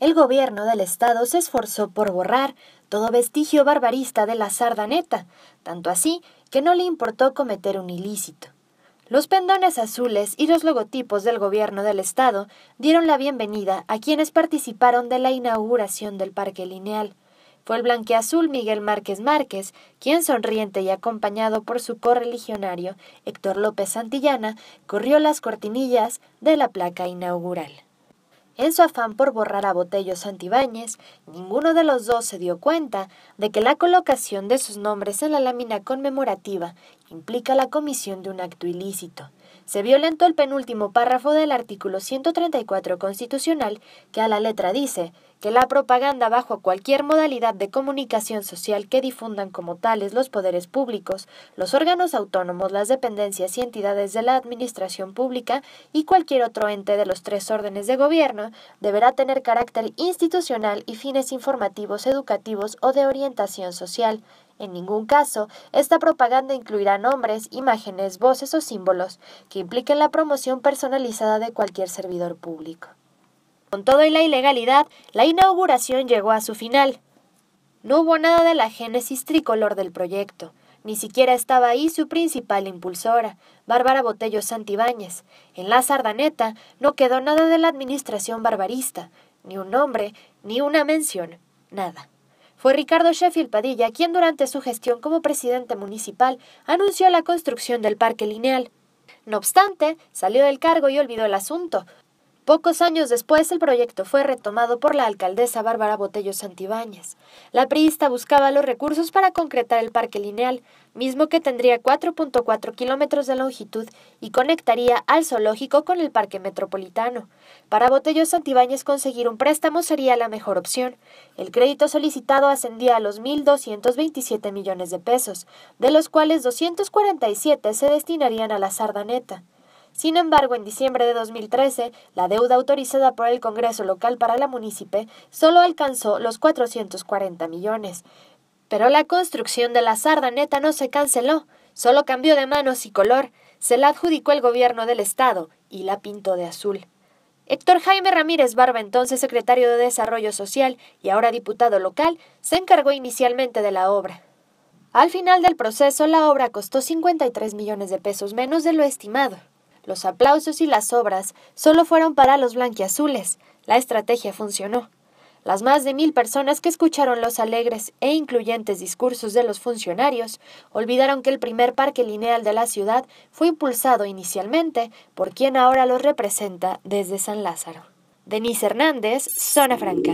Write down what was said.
el gobierno del Estado se esforzó por borrar todo vestigio barbarista de la sardaneta, tanto así que no le importó cometer un ilícito. Los pendones azules y los logotipos del gobierno del Estado dieron la bienvenida a quienes participaron de la inauguración del Parque Lineal. Fue el blanqueazul Miguel Márquez Márquez, quien sonriente y acompañado por su correligionario Héctor López Santillana, corrió las cortinillas de la placa inaugural. En su afán por borrar a Botello antibáñez, ninguno de los dos se dio cuenta de que la colocación de sus nombres en la lámina conmemorativa implica la comisión de un acto ilícito. Se violentó el penúltimo párrafo del artículo 134 constitucional que a la letra dice que la propaganda bajo cualquier modalidad de comunicación social que difundan como tales los poderes públicos, los órganos autónomos, las dependencias y entidades de la administración pública y cualquier otro ente de los tres órdenes de gobierno, deberá tener carácter institucional y fines informativos, educativos o de orientación social, en ningún caso, esta propaganda incluirá nombres, imágenes, voces o símbolos que impliquen la promoción personalizada de cualquier servidor público. Con todo y la ilegalidad, la inauguración llegó a su final. No hubo nada de la génesis tricolor del proyecto. Ni siquiera estaba ahí su principal impulsora, Bárbara Botello Santibáñez. En la Sardaneta no quedó nada de la administración barbarista, ni un nombre, ni una mención, nada. Fue Ricardo Sheffield Padilla quien durante su gestión como presidente municipal anunció la construcción del parque lineal. No obstante, salió del cargo y olvidó el asunto, Pocos años después, el proyecto fue retomado por la alcaldesa Bárbara Botello Santibáñez. La priista buscaba los recursos para concretar el parque lineal, mismo que tendría 4.4 kilómetros de longitud y conectaría al zoológico con el parque metropolitano. Para Botello Santibáñez conseguir un préstamo sería la mejor opción. El crédito solicitado ascendía a los 1.227 millones de pesos, de los cuales 247 se destinarían a la sardaneta. Sin embargo, en diciembre de 2013, la deuda autorizada por el Congreso local para la munícipe solo alcanzó los 440 millones. Pero la construcción de la Sardaneta no se canceló, solo cambió de manos y color, se la adjudicó el gobierno del Estado y la pintó de azul. Héctor Jaime Ramírez Barba, entonces secretario de Desarrollo Social y ahora diputado local, se encargó inicialmente de la obra. Al final del proceso, la obra costó 53 millones de pesos menos de lo estimado. Los aplausos y las obras solo fueron para los blanquiazules. La estrategia funcionó. Las más de mil personas que escucharon los alegres e incluyentes discursos de los funcionarios olvidaron que el primer parque lineal de la ciudad fue impulsado inicialmente por quien ahora lo representa desde San Lázaro. Denise Hernández, Zona Franca.